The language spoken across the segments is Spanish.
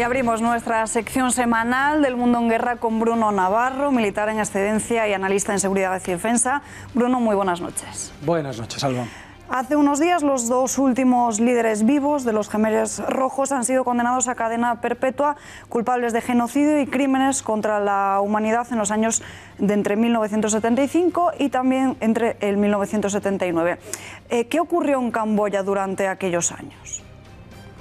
Y abrimos nuestra sección semanal del Mundo en Guerra con Bruno Navarro, militar en excedencia y analista en seguridad y defensa. Bruno, muy buenas noches. Buenas noches, Alba. Hace unos días los dos últimos líderes vivos de los gemelos rojos han sido condenados a cadena perpetua, culpables de genocidio y crímenes contra la humanidad en los años de entre 1975 y también entre el 1979. Eh, ¿Qué ocurrió en Camboya durante aquellos años?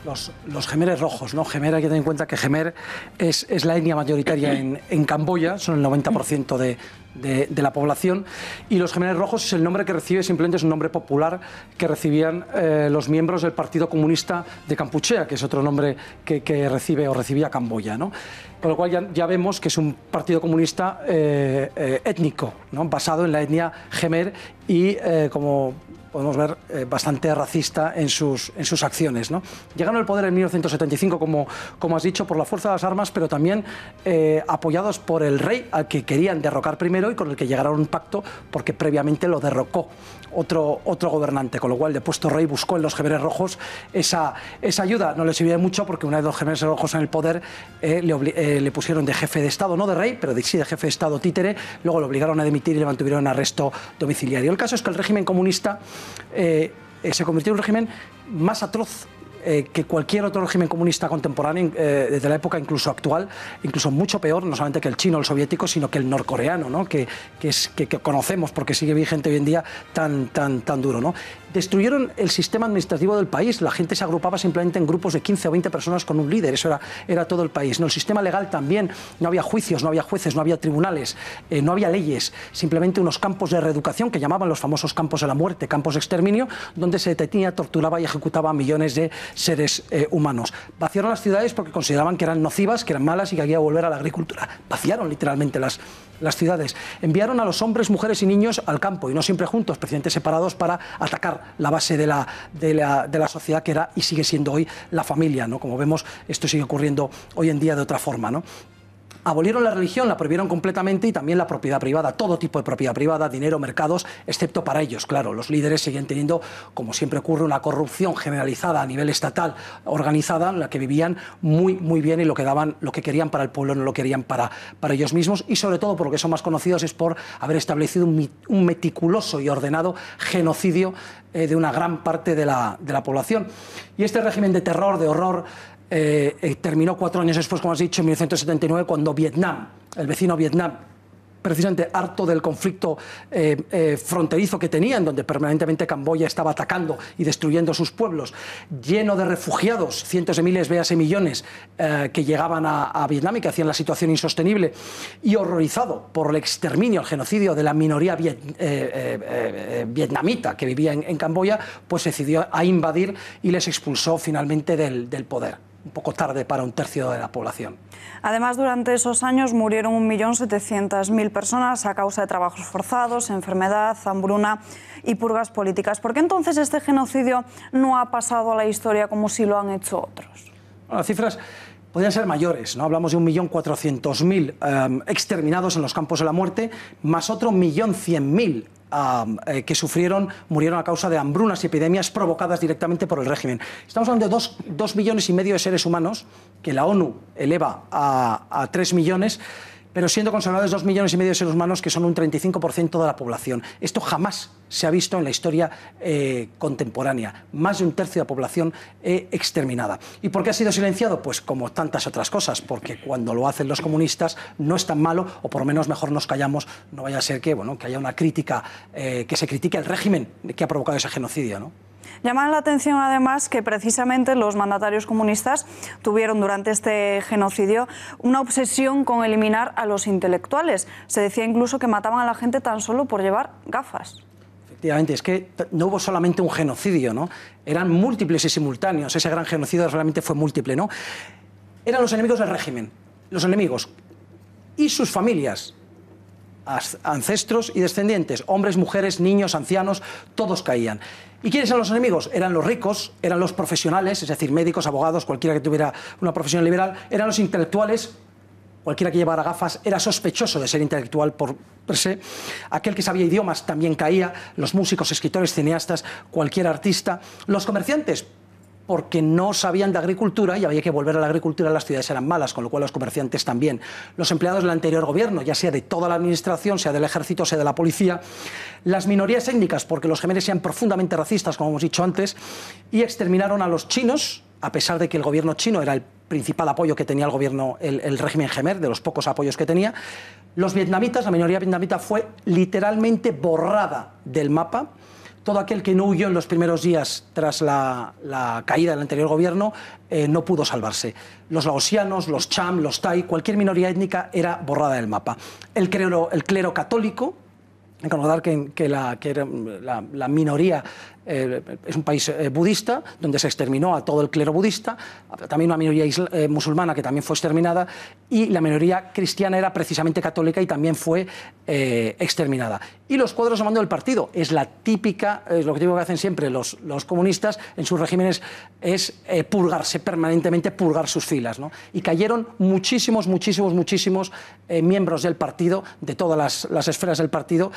Los, gemeres rojos, ¿no? Gemer, hay que tener en cuenta que Gemer es, la etnia mayoritaria en, en Camboya, son el 90% de, de, la población. Y los Gemelos Rojos es el nombre que recibe, simplemente es un nombre popular que recibían eh, los miembros del Partido Comunista de Campuchea, que es otro nombre que, recibe o recibía Camboya. ¿no? Con lo cual ya, vemos que es un partido comunista eh, eh, étnico, ¿no? basado en la etnia Gemer y, como podemos ver, bastante racista en sus, en sus acciones. ¿no? Llegaron al poder en 1975, como, como has dicho, por la fuerza de las armas, pero también apoyados por el rey, al que querían derrocar primero y con el que llegaron a un pacto porque previamente lo derrocó otro, otro gobernante, con lo cual de puesto rey buscó en los gemeres rojos esa, ayuda. No le sirvió mucho porque una de los gemeres rojos en el poder eh, eh, le, pusieron de jefe de Estado, no de rey, pero sí de jefe de Estado títere, luego lo obligaron a demitir y le mantuvieron en arresto domiciliario. El caso es que el régimen comunista eh, se convirtió en un régimen más atroz eh, que cualquier otro régimen comunista contemporáneo, eh, desde la época incluso actual, incluso mucho peor, no solamente que el chino, el soviético, sino que el norcoreano, ¿no? que, es, que, que conocemos porque sigue vigente hoy en día tan, tan, tan duro. ¿no? destruyeron el sistema administrativo del país. La gente se agrupaba simplemente en grupos de 15 o 20 personas con un líder. Eso era, era todo el país. En El sistema legal también. No había juicios, no había jueces, no había tribunales, eh, no había leyes. Simplemente unos campos de reeducación que llamaban los famosos campos de la muerte, campos de exterminio, donde se detenía, torturaba y ejecutaba a millones de seres eh, humanos. Vaciaron las ciudades porque consideraban que eran nocivas, que eran malas y que había que volver a la agricultura. Vaciaron literalmente las las ciudades. Enviaron a los hombres, mujeres y niños al campo, y no siempre juntos, presidentes separados, para atacar la base de la, de la, sociedad que era y sigue siendo hoy la familia. ¿no? Como vemos, esto sigue ocurriendo hoy en día de otra forma. ¿no? Abolieron la religión, la prohibieron completamente y también la propiedad privada, todo tipo de propiedad privada, dinero, mercados, excepto para ellos. Claro, los líderes siguen teniendo, como siempre ocurre, una corrupción generalizada a nivel estatal, organizada, en la que vivían muy, muy bien y lo que daban, lo que querían para el pueblo no lo querían para, para ellos mismos y sobre todo, porque son más conocidos, es por haber establecido un, meticuloso y ordenado genocidio eh, de una gran parte de la, de la población. Y este régimen de terror, de horror, eh, terminó cuatro años después, como has dicho, en 1979, cuando Vietnam, el vecino Vietnam, precisamente harto del conflicto eh, eh, fronterizo que tenían, donde permanentemente Camboya estaba atacando y destruyendo sus pueblos, lleno de refugiados, cientos de miles, veas millones, que llegaban a, Vietnam y que hacían la situación insostenible, y horrorizado por el exterminio, el genocidio de la minoría vietnamita que vivía en, Camboya, pues decidió a invadir y les expulsó finalmente del poder un poco tarde para un tercio de la población. Además, durante esos años murieron 1.700.000 personas a causa de trabajos forzados, enfermedad, hambruna y purgas políticas. ¿Por qué entonces este genocidio no ha pasado a la historia como si lo han hecho otros? Las cifras podrían ser mayores, ¿no? Hablamos de 1.400.000 eh, exterminados en los campos de la muerte, más otro 1.100.000 eh, que sufrieron, murieron a causa de hambrunas y epidemias provocadas directamente por el régimen. Estamos hablando de dos, millones y medio de seres humanos, que la ONU eleva a, tres millones pero siendo conservados dos millones y medio de seres humanos que son un 35% de la población. Esto jamás se ha visto en la historia eh, contemporánea. Más de un tercio de la población eh, exterminada. ¿Y por qué ha sido silenciado? Pues como tantas otras cosas, porque cuando lo hacen los comunistas no es tan malo, o por lo menos mejor nos callamos, no vaya a ser que, bueno, que haya una crítica, eh, que se critique el régimen que ha provocado ese genocidio. ¿no? Llaman la atención además que precisamente los mandatarios comunistas tuvieron durante este genocidio una obsesión con eliminar a los intelectuales. Se decía incluso que mataban a la gente tan solo por llevar gafas. Efectivamente, es que no hubo solamente un genocidio, ¿no? Eran múltiples y simultáneos. Ese gran genocidio realmente fue múltiple, ¿no? Eran los enemigos del régimen, los enemigos y sus familias, ancestros y descendientes, hombres, mujeres, niños, ancianos, todos caían. ¿Y quiénes eran los enemigos? Eran los ricos, eran los profesionales, es decir, médicos, abogados, cualquiera que tuviera una profesión liberal, eran los intelectuales, cualquiera que llevara gafas era sospechoso de ser intelectual por se. Aquel que sabía idiomas también caía, los músicos, escritores, cineastas, cualquier artista, los comerciantes, porque no sabían de agricultura y había que volver a la agricultura, las ciudades eran malas, con lo cual los comerciantes también. Los empleados del anterior gobierno, ya sea de toda la administración, sea del ejército, sea de la policía. Las minorías étnicas, porque los gemeres sean profundamente racistas, como hemos dicho antes, y exterminaron a los chinos, a pesar de que el gobierno chino era el principal apoyo que tenía el gobierno, régimen Gemer, de los pocos apoyos que tenía. Los vietnamitas, la minoría vietnamita fue literalmente borrada del mapa todo aquel que no huyó en los primeros días tras la, caída del anterior gobierno eh, no pudo salvarse. Los laosianos, los cham, los tai, cualquier minoría étnica era borrada del mapa. El clero, el clero católico, recordar que, que, que era la, la, minoría eh, es un país eh, budista donde se exterminó a todo el clero budista, también una minoría eh, musulmana que también fue exterminada y la minoría cristiana era precisamente católica y también fue exterminada. Y los cuadros de mando del partido es la típica, es lo que digo que hacen siempre los, comunistas en sus regímenes es purgarse permanentemente, purgar sus filas. Y cayeron muchísimos, muchísimos, muchísimos miembros del partido, de todas las, las esferas del partido.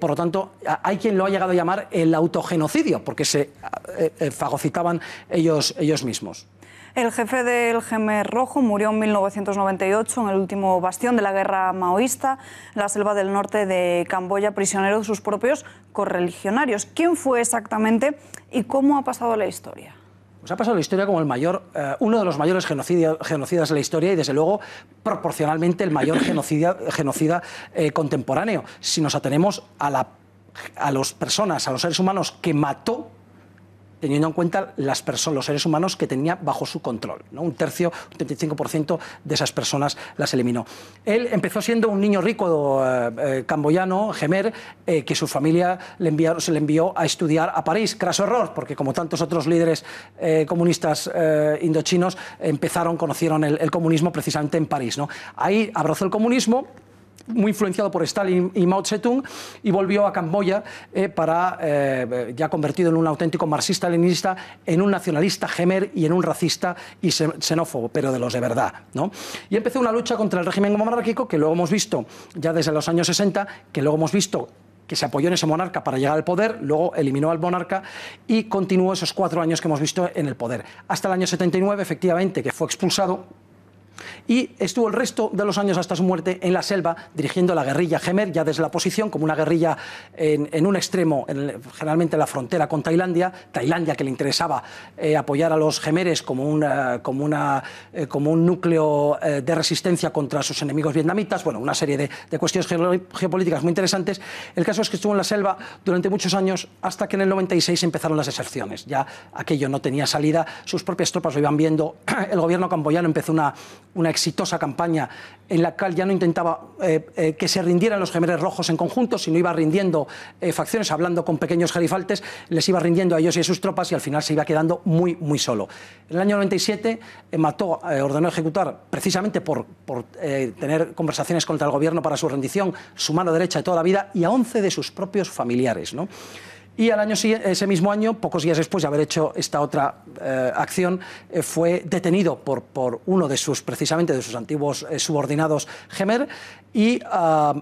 por lo tanto, hay quien lo ha llegado a llamar el autogenocidio porque se eh, eh, fagocitaban ellos, ellos mismos. El jefe del Gemer Rojo murió en 1998 en el último bastión de la guerra maoísta, la selva del norte de Camboya, prisionero de sus propios correligionarios. ¿Quién fue exactamente y cómo ha pasado la historia? Pues ha pasado la historia como el mayor, eh, uno de los mayores genocidas de la historia y, desde luego, proporcionalmente el mayor genocida, genocida contemporáneo, si nos atenemos a la a las personas, a los seres humanos que mató, teniendo en cuenta las los seres humanos que tenía bajo su control. ¿no? Un tercio, un 35% de esas personas las eliminó. Él empezó siendo un niño rico eh, eh, camboyano, gemer, eh, que su familia le envió, se le envió a estudiar a París. Craso error, porque como tantos otros líderes comunistas indochinos, empezaron, conocieron el, el, comunismo precisamente en París. ¿no? Ahí abrazó el comunismo muy influenciado por Stalin y Mao Tse-Tung, y volvió a Camboya eh, para, eh, ya convertido en un auténtico marxista-leninista, en un nacionalista gemer y en un racista y xenófobo, pero de los de verdad. ¿no? Y empezó una lucha contra el régimen monárquico, que luego hemos visto ya desde los años 60, que luego hemos visto que se apoyó en ese monarca para llegar al poder, luego eliminó al monarca y continuó esos cuatro años que hemos visto en el poder. Hasta el año 79, efectivamente, que fue expulsado y estuvo el resto de los años hasta su muerte en la selva dirigiendo la guerrilla Gemer, ya desde la posición, como una guerrilla en, un extremo, generalmente en la frontera con Tailandia, Tailandia que le interesaba eh, apoyar a los Gemeres eh, como, una, como, eh, una, como un núcleo de resistencia contra sus enemigos vietnamitas, bueno, una serie de, de cuestiones geopolíticas muy interesantes. El caso es que estuvo en la selva durante muchos años hasta que en el 96 empezaron las deserciones, ya aquello no tenía salida, sus propias tropas lo iban viendo, el gobierno camboyano empezó una una exitosa campaña en la cual ya no intentaba eh, eh, que se rindieran los gemeres rojos en conjunto, sino iba rindiendo eh, facciones, hablando con pequeños gerifaltes, les iba rindiendo a ellos y a sus tropas y al final se iba quedando muy, muy solo. En el año 97 mató, ordenó ejecutar, precisamente por, por tener conversaciones contra el gobierno para su rendición, su mano derecha de toda la vida y a 11 de sus propios familiares. ¿no? Y al año ese mismo año, pocos días después de haber hecho esta otra eh, acción, eh, fue detenido por, uno de sus, precisamente, de sus antiguos eh, subordinados, Gemer, y ah,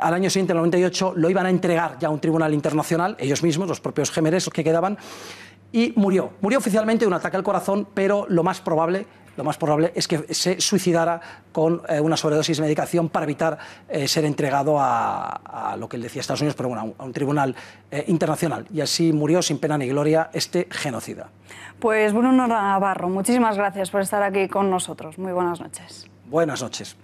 al año siguiente, en el 98, lo iban a entregar ya a un tribunal internacional, ellos mismos, los propios gemeres, los que quedaban, y murió. Murió oficialmente de un ataque al corazón, pero lo más probable lo más probable es que se suicidara con eh, una sobredosis de medicación para evitar eh, ser entregado a, lo que él decía Estados Unidos, pero bueno, a un tribunal eh, internacional. Y así murió sin pena ni gloria este genocida. Pues Bruno Navarro, muchísimas gracias por estar aquí con nosotros. Muy buenas noches. Buenas noches.